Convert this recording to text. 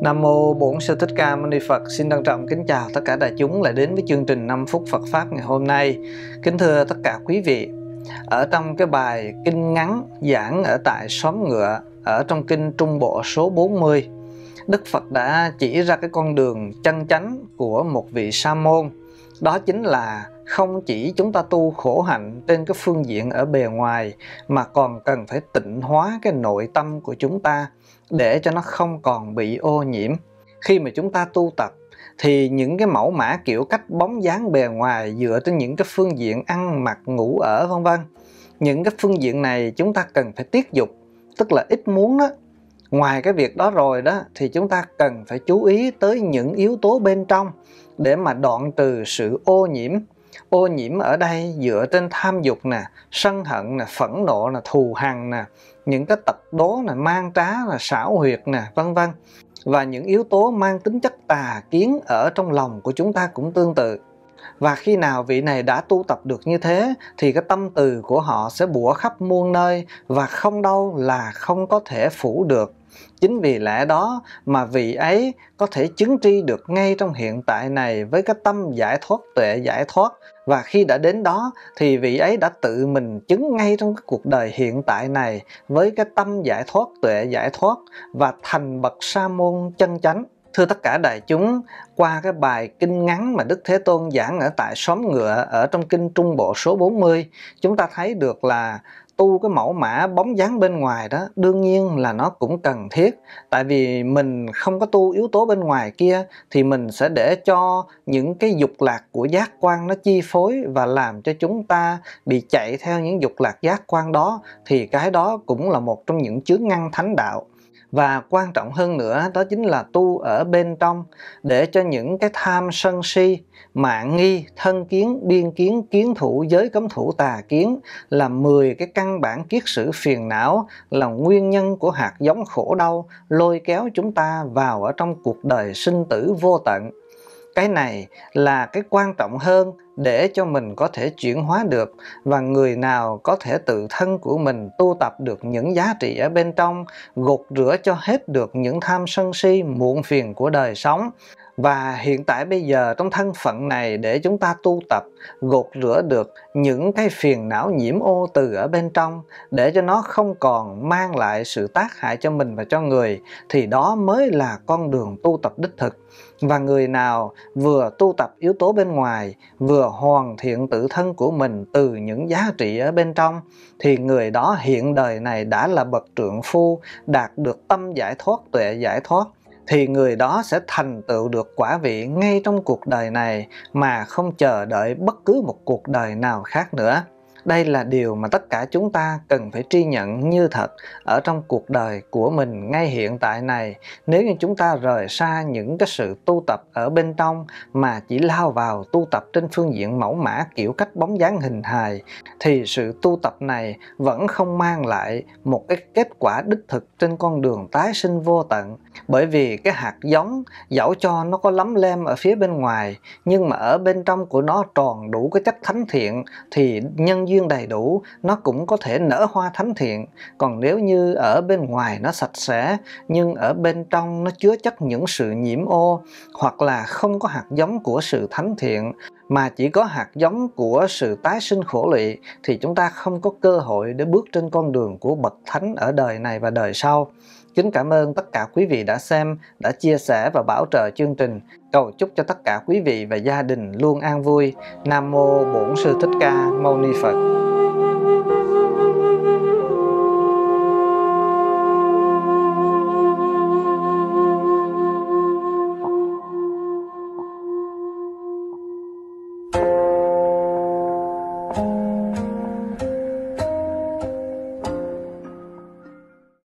Nam Mô Bổn Sư Thích Ca Mâu Ni Phật Xin trân trọng kính chào tất cả đại chúng lại đến với chương trình 5 phút Phật Pháp ngày hôm nay Kính thưa tất cả quý vị Ở trong cái bài kinh ngắn giảng ở tại xóm ngựa Ở trong kinh Trung Bộ số 40 Đức Phật đã chỉ ra cái con đường chân chánh của một vị sa môn Đó chính là không chỉ chúng ta tu khổ hạnh trên cái phương diện ở bề ngoài mà còn cần phải tịnh hóa cái nội tâm của chúng ta để cho nó không còn bị ô nhiễm khi mà chúng ta tu tập thì những cái mẫu mã kiểu cách bóng dáng bề ngoài dựa trên những cái phương diện ăn mặc ngủ ở vân vân những cái phương diện này chúng ta cần phải tiết dục tức là ít muốn đó ngoài cái việc đó rồi đó thì chúng ta cần phải chú ý tới những yếu tố bên trong để mà đoạn từ sự ô nhiễm ô nhiễm ở đây dựa trên tham dục nè sân hận nè phẫn nộ nè thù hằn nè những cái tật đố nè mang trá là xảo huyệt nè vân vân và những yếu tố mang tính chất tà kiến ở trong lòng của chúng ta cũng tương tự và khi nào vị này đã tu tập được như thế thì cái tâm từ của họ sẽ bủa khắp muôn nơi và không đâu là không có thể phủ được chính vì lẽ đó mà vị ấy có thể chứng tri được ngay trong hiện tại này với cái tâm giải thoát tuệ giải thoát và khi đã đến đó thì vị ấy đã tự mình chứng ngay trong cái cuộc đời hiện tại này với cái tâm giải thoát tuệ giải thoát và thành bậc sa môn chân chánh Thưa tất cả đại chúng, qua cái bài kinh ngắn mà Đức Thế Tôn giảng ở tại xóm ngựa ở trong kinh Trung Bộ số 40, chúng ta thấy được là tu cái mẫu mã bóng dáng bên ngoài đó đương nhiên là nó cũng cần thiết tại vì mình không có tu yếu tố bên ngoài kia thì mình sẽ để cho những cái dục lạc của giác quan nó chi phối và làm cho chúng ta bị chạy theo những dục lạc giác quan đó thì cái đó cũng là một trong những chướng ngăn thánh đạo và quan trọng hơn nữa đó chính là tu ở bên trong để cho những cái tham sân si mạng nghi thân kiến biên kiến kiến thủ giới cấm thủ tà kiến là 10 cái căn bản kiết sử phiền não là nguyên nhân của hạt giống khổ đau lôi kéo chúng ta vào ở trong cuộc đời sinh tử vô tận cái này là cái quan trọng hơn để cho mình có thể chuyển hóa được và người nào có thể tự thân của mình tu tập được những giá trị ở bên trong gột rửa cho hết được những tham sân si muộn phiền của đời sống và hiện tại bây giờ trong thân phận này để chúng ta tu tập gột rửa được những cái phiền não nhiễm ô từ ở bên trong để cho nó không còn mang lại sự tác hại cho mình và cho người thì đó mới là con đường tu tập đích thực và người nào vừa tu tập yếu tố bên ngoài vừa hoàn thiện tự thân của mình từ những giá trị ở bên trong thì người đó hiện đời này đã là bậc trượng phu đạt được tâm giải thoát tuệ giải thoát thì người đó sẽ thành tựu được quả vị ngay trong cuộc đời này mà không chờ đợi bất cứ một cuộc đời nào khác nữa đây là điều mà tất cả chúng ta cần phải tri nhận như thật ở trong cuộc đời của mình ngay hiện tại này nếu như chúng ta rời xa những cái sự tu tập ở bên trong mà chỉ lao vào tu tập trên phương diện mẫu mã kiểu cách bóng dáng hình hài thì sự tu tập này vẫn không mang lại một cái kết quả đích thực trên con đường tái sinh vô tận bởi vì cái hạt giống dẫu cho nó có lấm lem ở phía bên ngoài nhưng mà ở bên trong của nó tròn đủ cái chất thánh thiện thì nhân duyên duyên đầy đủ nó cũng có thể nở hoa thánh thiện còn nếu như ở bên ngoài nó sạch sẽ nhưng ở bên trong nó chứa chất những sự nhiễm ô hoặc là không có hạt giống của sự thánh thiện mà chỉ có hạt giống của sự tái sinh khổ lụy thì chúng ta không có cơ hội để bước trên con đường của bậc thánh ở đời này và đời sau. Kính cảm ơn tất cả quý vị đã xem, đã chia sẻ và bảo trợ chương trình. Cầu chúc cho tất cả quý vị và gia đình luôn an vui. Nam mô Bổn Sư Thích Ca Mâu Ni Phật.